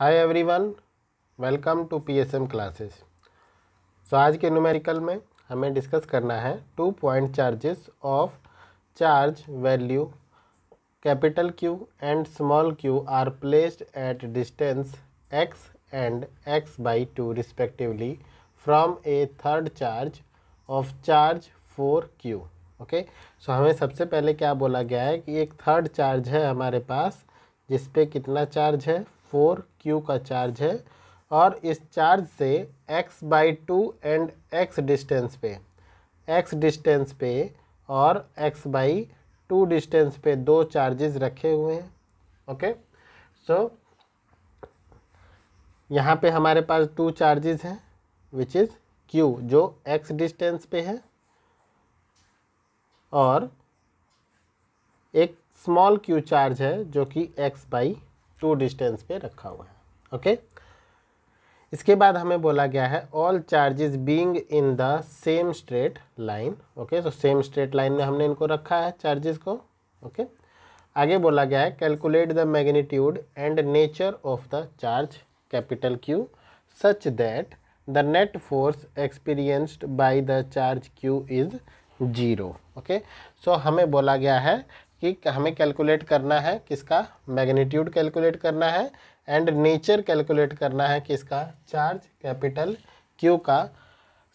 Hi everyone welcome to PSM classes so आज के numerical में हमें डिस्कस करना है two point charges of charge value capital Q and small q are placed at distance x and x by two respectively from a third charge of charge four q okay so हमें सबसे पहले क्या बोला गया है कि एक third charge है हमारे पास जिस पे कितना चार्ज है फोर क्यू का चार्ज है और इस चार्ज से x by two and x distance पे x डिस्टेंस पे और x बाई टू डिस्टेंस पे दो चार्जेस रखे हुए हैं ओके सो यहाँ पे हमारे पास टू चार्जेस हैं विच इज़ q जो x डिस्टेंस पे है और एक स्मॉल q चार्ज है जो कि x बाई टू डिस्टेंस पे रखा हुआ है ओके इसके बाद हमें बोला गया है all charges being in the same straight line okay so same straight line में हमने इनको रखा है चार्जेस को ओके okay? आगे बोला गया है calculate the magnitude and nature of the charge capital Q such that the net force experienced by the charge q is zero okay so हमें बोला गया है कि हमें कैलकुलेट करना है किसका मैग्नीट्यूड कैलकुलेट करना है एंड नेचर कैलकुलेट करना है किसका चार्ज कैपिटल क्यू का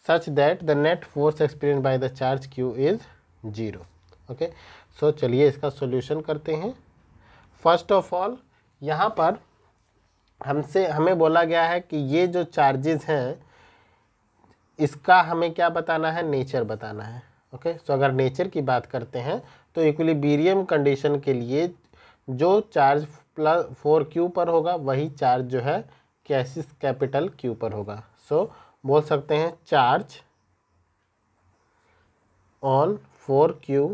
such that the net force experience by the charge q is zero okay so चलिए इसका सॉल्यूशन करते हैं फर्स्ट ऑफ ऑल यहाँ पर हमसे हमें बोला गया है कि ये जो चार्जेस हैं इसका हमें क्या बताना है नेचर बताना है ओके okay? सो so, अगर नेचर की बात करते हैं तो इक्विलिब्रियम कंडीशन के लिए जो चार्ज प्लस फोर क्यू पर होगा वही चार्ज जो है कैसिस कैपिटल क्यू पर होगा सो so, बोल सकते हैं charge on four q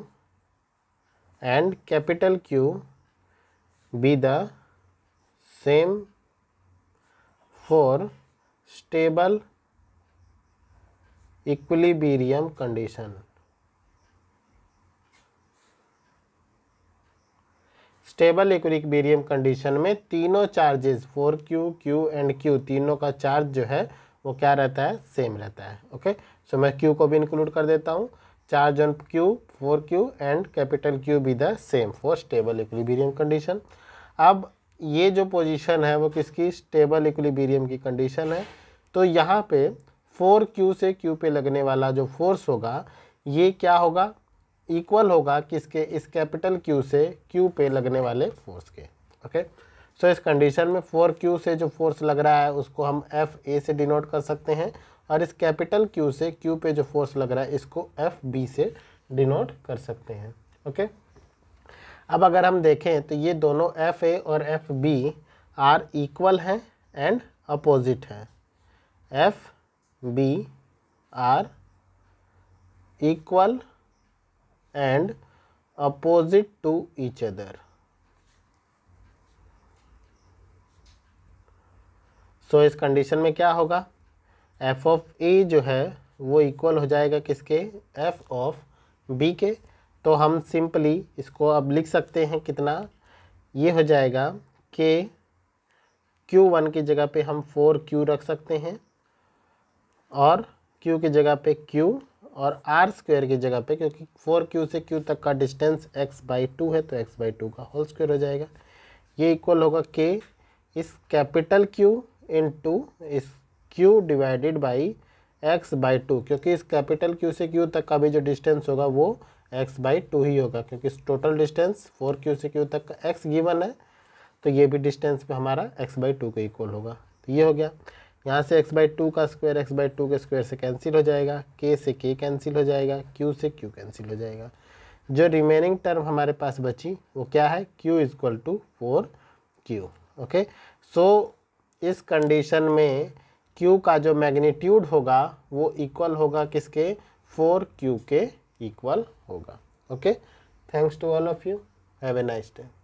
and capital Q be the same for stable equilibrium condition stable equilibrium condition में तीनों charges four q q and q तीनों का चार्ज जो है वो क्या रहता है सेम रहता है ओके सो so, मैं क्यू को भी इंक्लूड कर देता हूँ charge on q four q and capital Q be the same for stable equilibrium condition अब ये जो पोजीशन है वो किसकी स्टेबल इक्विलिब्रियम की कंडीशन है तो यहाँ पे फोर क्यू से क्यू पे लगने वाला जो फोर्स होगा ये क्या होगा इक्वल होगा किसके इस कैपिटल क्यू से क्यू पे लगने वाले फोर्स के ओके सो so, इस कंडीशन में फोर क्यू से जो फोर्स लग रहा है उसको हम एफ ए से डिनोट कर सकते हैं और इस कैपिटल क्यू से क्यू पे जो फोर्स लग रहा है इसको एफ बी से डिनोट कर सकते हैं ओके अब अगर हम देखें तो ये दोनों एफ ए और एफ बी आर इक्वल हैं एंड अपोजिट हैं F B are equal and opposite to each other. So so, इस कंडीशन में क्या होगा एफ ऑफ ए जो है वो इक्वल हो जाएगा किसके एफ ऑफ बी के तो हम सिंपली इसको अब लिख सकते हैं कितना ये हो जाएगा कि क्यू वन की जगह पे हम फोर क्यू रख सकते हैं और क्यू की जगह पे क्यू और आर स्क्वेयर की जगह पे क्योंकि फोर क्यू से क्यू तक का डिस्टेंस एक्स बाई टू है तो एक्स बाई टू का होल स्क्वेयर हो जाएगा ये इक्वल होगा के इस कैपिटल क्यू इन टू इस q divided by x by two क्योंकि इस कैपिटल क्यू से क्यू तक का भी जो डिस्टेंस होगा वो एक्स बाई टू ही होगा क्योंकि इस टोटल डिस्टेंस फोर क्यू से क्यू तक का एक्स गिवन है तो ये भी डिस्टेंस पे हमारा एक्स बाई टू का इक्वल होगा तो ये हो गया यहाँ से x बाई टू का स्क्वायर x बाई टू के स्क्वायर से कैंसिल हो जाएगा k से k कैंसिल हो जाएगा q से q कैंसिल हो जाएगा जो रिमेनिंग टर्म हमारे पास बची वो क्या है q equal to four q okay so इस कंडीशन में q का जो मैग्नीट्यूड होगा वो इक्वल होगा किसके फोर क्यू के इक्वल होगा okay thanks to all of you have a nice day